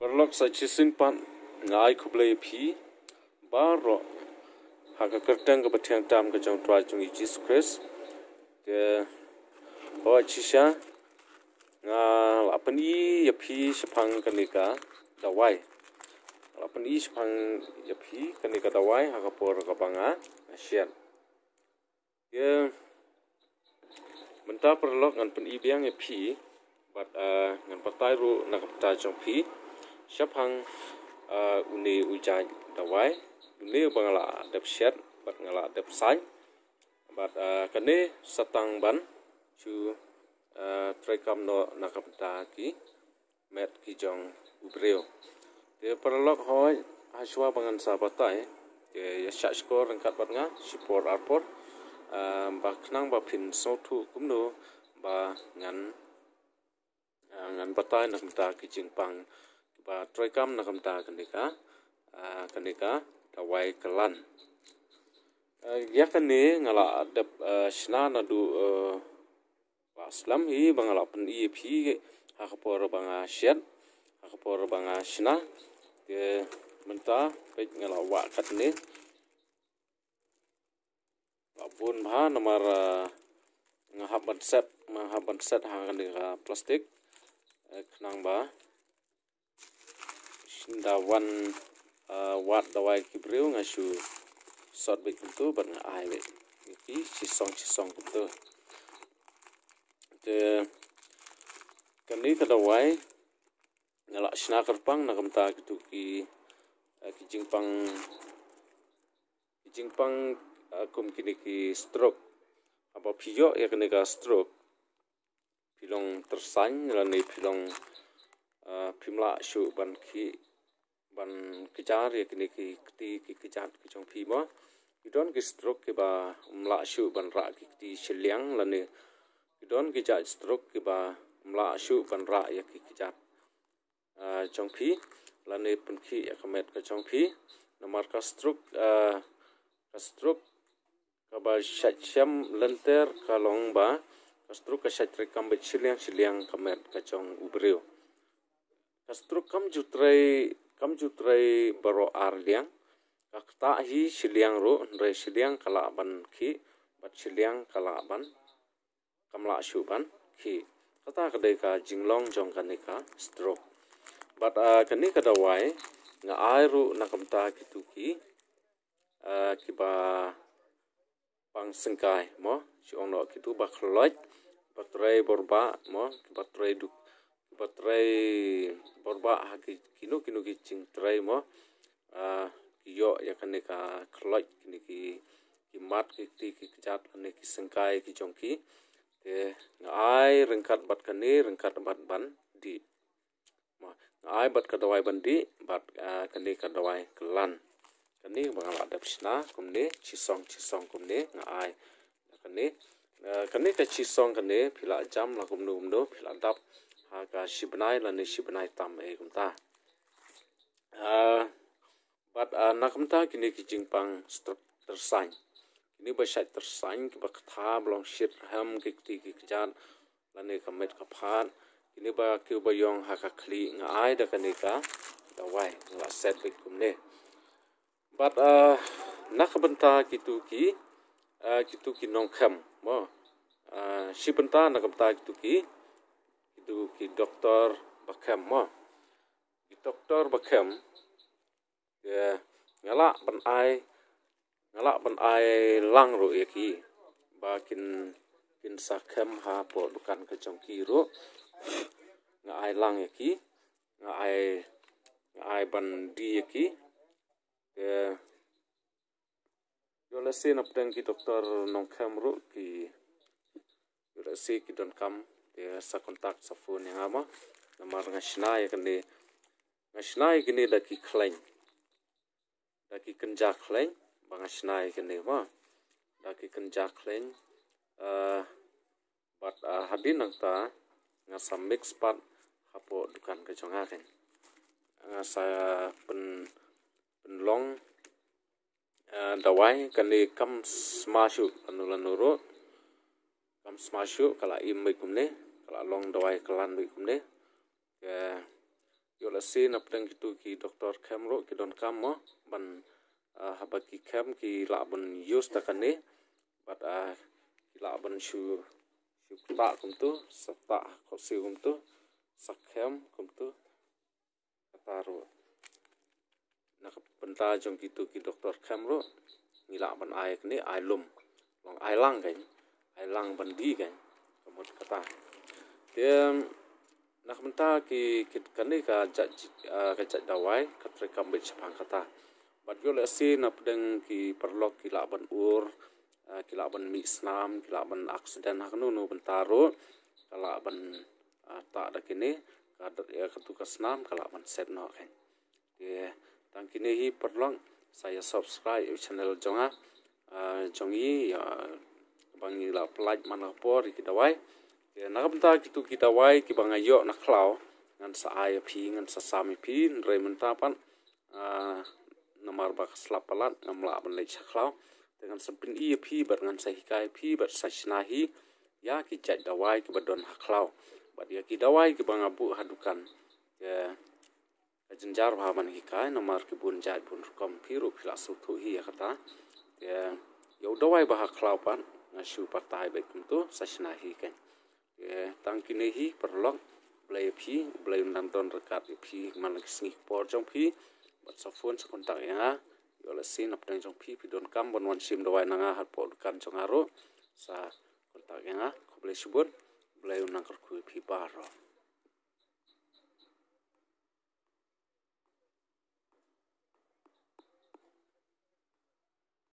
warlok sa chising pan ngai kuble phi baro ha ka kertang ba thian tam ka chang twa chung yi chris te ho chi sha nga apni ya phi shapang ka ni ka da wai apni shapang ya phi ka ni ka da wai ha ka por ka banga asian ye mentar perlok ngan pen ibiang ya phi bat ah, ngan patai ru nak patai chang phi shaphang ờ, uni ujan dawai uni bangla dep shet bat ngala dep sai bat kane ờ, satang ban chu ờ, trekam no nakapta ki met ki jong ubreo te paralok hoi aswa bangan sabatai te ya sha skor rangkat bat nga support arpor ba khnang ba phin so thu kumno ba ngan ngan batai nakapta ki jing pang ba troi kam na kam ta kani ka kani ka ta wai kalan ya kani ngala dap shna na du ba slam hi bangala pan i phi ha ka por banga shen ha ka por banga shna ke menta pe ngala wa kat ni ba bun ba na mar ngahabat set ngahabat set ha kani ka plastik ᱮᱠᱷᱱᱟᱝ ᱵᱟ da wan uh, wat da wai ki breu nga shu sot be kutu ban nga ai be ki chi song chi song kutu te kan ni ka da wai nga la shna kar pang na kam ta ki tu ki ki jing pang ki jing pang kum ki ni ki stroke apa piyo ya e kini ka stroke pilong tersanj la ni pilong uh, pimla shu ban ki pan kejar ya kini ki kti ki kejar ki chong phi ma ki don ki stroke ke ba umla shu ban ra ki kti shilyang la ne ki don ki ja stroke ke ba umla shu ban ra ya ki kejar a chong phi la ne pan ki ya khamet ka chong phi na mar ka stroke a stroke ka ba shacham lenter ka long ba ka stroke ka shatre kam ba shilyang shilyang khamet ka chong ubreo ka stroke kam jutrai kam chu trai baro ar liang akta hi shiliang ro re shiliang kala ban ki bat shiliang kala ban kamla shu ban ki kata ka de ka jinglong jong ka nika stroke but a ka ni ka ah, da wai nga ai ru na kam ta ki tu ki a ah, ki ba pang sing kai mo chi ong lo ki tu ba khloit bat borba mo bat rai duk bat rai borba ha ki nuki nuki ching trai mo ki yo ya kan ka khloj ni ki ki mat ki ti ki jat ne ki sangkai ki jong ki te ngai rengkat bat kan ni rengkat bat ban di ma ngai bat ka dawai ban di bat kan ni ka dawai kelan kan ni bang ada psna kum ni chi song chi song kum ni ngai kan ni kan ni ka chi song kan ni phila jam la kum nu kum do phila dap ha ka shibnai la ni shibnai tam e kum ta Ah, bat a ah, nakam ta kini ki jing pang tersang kini ba shat tersang ki ba kha blong shit ham ki ki ki jan la ne ka met ka phan kini ba ki ba yong ha ka khli nga ai da ka ne ka da wai la set wit kum ne bat a ah, nakam ta ki tu ki a ki tu ki nong kham mo a shipan ta nakam ta ki tu ki ki tu ki doktor ba kham mo ki doktor ba kham ke ya, ngelak penai ngelak penai lang ru iki bakin kin sakem ha po bukan kecongki ru ngai lang iki ngai ngai bandi iki ke ya. yo lesi na pedang ki doktor nong kamru ki yo lesi ki don kam ke ya, sa kontak sa phone yang ama nomor ngai shnai kan ni ngai shnai kini lagi klaim daki kenjakling bangasnai kini ma daki kenjakling uh, eh, bat uh, eh, habi nang ta ngasam mix pat hapo dukan ke jong akin ngasa pen pen long uh, dawai kani kam smashu anu lanuru kam smashu kala imai kumne kala long dawai kelan bi kumne ke uh, yo la si na pren ki tu ki doktor kem ro ki don kam ban uh, ha ki kem ki la ban yus ta kan ni bat a ki la ban shu shu ta kum tu sa ta ko si kum tu sa kem kum tu ta ro na ka pen ta jong ki tu ki doktor kem ro ni la ban ai ni ai lum long ai lang kan ai lang ban di kan kum tu ka ta Yeah. Nak minta ki kit kani ka jak eh, ka jak dawai ka trekam bit sepang kata. Bat yo le si nap deng ki perlok ki laban ur eh, ki laban mi snam ki laban aksiden hak nu nu bentaru ka laban eh, tak da kini ka dat ya ka tu ka snam ka laban set no ke. Ye tang kini hi perlok saya subscribe channel jonga jongi ya bangi la plaj manapor ki dawai. Ya, nakapunta kito kita wai kibang ayo na klaw ngan sa ay pi ngan sa sami pi ndre mentapan ah, na marba kaslap palat ngan mla ban lai sa klaw te ngan sa pin iya pi bat ngan sa hikai pi bat sa sinahi ya ki chat da wai ki badon ha klaw bat ya ki da wai ki bang abu hadukan ya, ke jenjar bahaman hikai na mar ki bun jat bun rukam pi ru pi lasu tu hi ya kata ya ya da wai ba ha klaw pan ngan shu patai ba kum tu sa sinahi kan tankinehi perlok blei phi blei nan ton rekat phi man sing por trong phi bat sa phone sa kontak ya yo la sin ap tang trong phi pi don kam bon wan sim dawai nanga hat por kan trong aro sa kontak ya ko blei subut blei nan kor ku phi ba ro